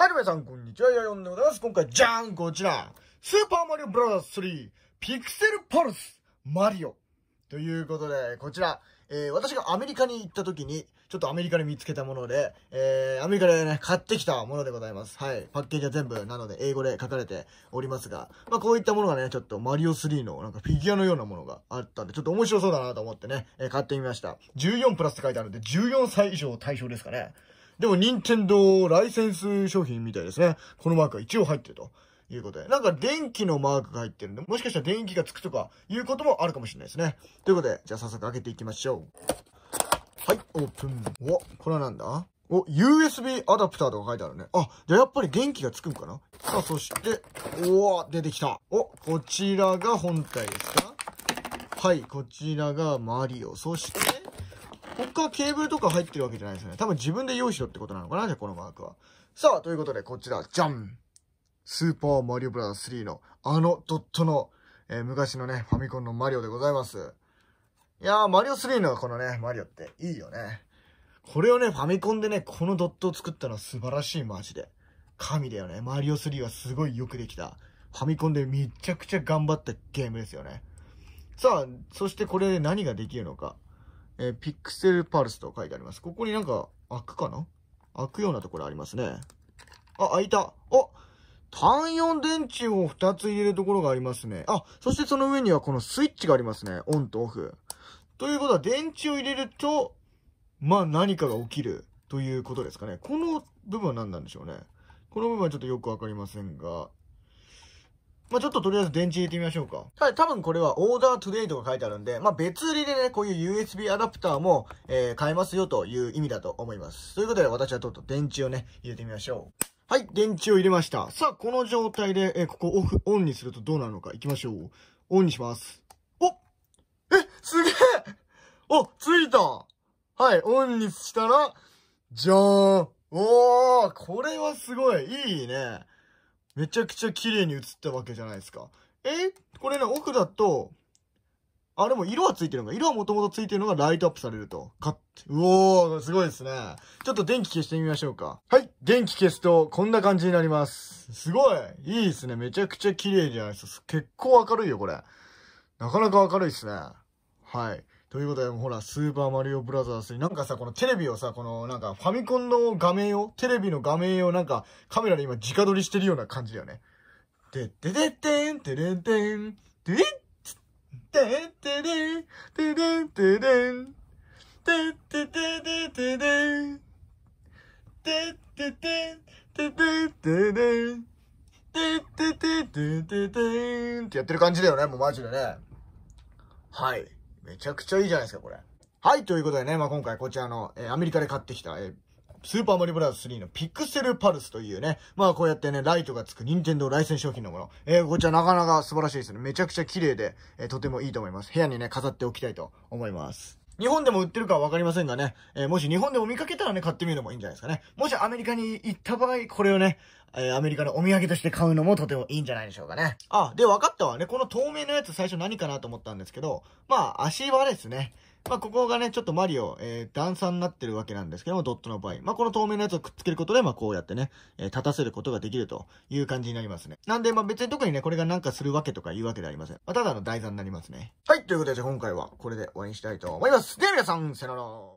はるめさん、こんにちは。やよんでございます。今回、じゃーんこちらスーパーマリオブラザーズ3、ピクセルパルス、マリオ。ということで、こちら、えー、私がアメリカに行った時に、ちょっとアメリカで見つけたもので、えー、アメリカでね、買ってきたものでございます。はい。パッケージは全部、なので、英語で書かれておりますが、まあ、こういったものがね、ちょっとマリオ3の、なんかフィギュアのようなものがあったんで、ちょっと面白そうだなと思ってね、えー、買ってみました。14プラスって書いてあるんで、14歳以上対象ですかね。でも、任天堂ライセンス商品みたいですね。このマークが一応入ってると。いうことで。なんか電気のマークが入ってるんで、もしかしたら電気がつくとか、いうこともあるかもしれないですね。ということで、じゃあ早速開けていきましょう。はい、オープン。お、これはなんだお、USB アダプターとか書いてあるね。あ、じゃあやっぱり電気がつくんかなさあ、そして、おお、出てきた。お、こちらが本体ですかはい、こちらがマリオ。そして、こっからケーブルとか入ってるわけじゃないですよね。多分自分で用意しろってことなのかなじゃあこのマークは。さあ、ということでこちら、じゃんスーパーマリオブラザー3のあのドットの、えー、昔のね、ファミコンのマリオでございます。いやー、マリオ3のこのね、マリオっていいよね。これをね、ファミコンでね、このドットを作ったのは素晴らしい、マジで。神だよね。マリオ3はすごいよくできた。ファミコンでめちゃくちゃ頑張ったゲームですよね。さあ、そしてこれで何ができるのか。えー、ピクセルパルスと書いてあります。ここになんか開くかな開くようなところありますね。あ、開いた。あ単4電池を2つ入れるところがありますね。あ、そしてその上にはこのスイッチがありますね。オンとオフ。ということは電池を入れると、まあ何かが起きるということですかね。この部分は何なんでしょうね。この部分はちょっとよくわかりませんが、まあ、ちょっととりあえず電池入れてみましょうか。ただ、多分これはオーダートゥデイとか書いてあるんで、まあ、別売りでね、こういう USB アダプターも、えー、買えますよという意味だと思います。ということで、私はちょっと電池をね、入れてみましょう。はい、電池を入れました。さあ、この状態で、えー、ここオフ、オンにするとどうなるのか行きましょう。オンにします。おえ、すげえお、ついたはい、オンにしたら、じゃーんおーこれはすごいいいねめちゃくちゃ綺麗に映ったわけじゃないですか。えこれね、奥だと、あ、でも色はついてるのか。色はもともとついてるのがライトアップされると。かうおー、すごいですね。ちょっと電気消してみましょうか。はい、電気消すと、こんな感じになります。すごいいいですね。めちゃくちゃ綺麗じゃないですか。結構明るいよ、これ。なかなか明るいですね。はい。ということで、ほら、スーパーマリオブラザーズになんかさ、このテレビをさ、このなんかファミコンの画面を、テレビの画面をなんかカメラで今直撮りしてるような感じだよね。でで、てでんてん、てれんてん、てれん、てんてれん、てれんてれん、てん、ててててれん、てん、てててててれん、てん、てててててんってやってる感じだよね、もうマジでね。はい。めちゃくちゃいいじゃないですか、これ。はい、ということでね、まあ、今回こちらの、えー、アメリカで買ってきた、えー、スーパーマリブラザーズ3のピクセルパルスというね、まあこうやってね、ライトがつく任天堂ライセンス商品のもの。えー、こちらなかなか素晴らしいですね。めちゃくちゃ綺麗で、えー、とてもいいと思います。部屋にね、飾っておきたいと思います。日本でも売ってるかはわかりませんがね、えー、もし日本でも見かけたらね、買ってみるのもいいんじゃないですかね。もしアメリカに行った場合、これをね、えー、アメリカのお土産として買うのもとてもいいんじゃないでしょうかね。あ、で、分かったわね。この透明のやつ最初何かなと思ったんですけど、まあ、足場ですね。まあ、ここがね、ちょっとマリオ、えー、段差になってるわけなんですけども、ドットの場合。まあ、この透明のやつをくっつけることで、まあ、こうやってね、えー、立たせることができるという感じになりますね。なんで、まあ、別に特にね、これがなんかするわけとかいうわけではありません。まあ、ただの台座になりますね。はい、ということで、今回はこれで終わりにしたいと思います。では皆さん、さよなら。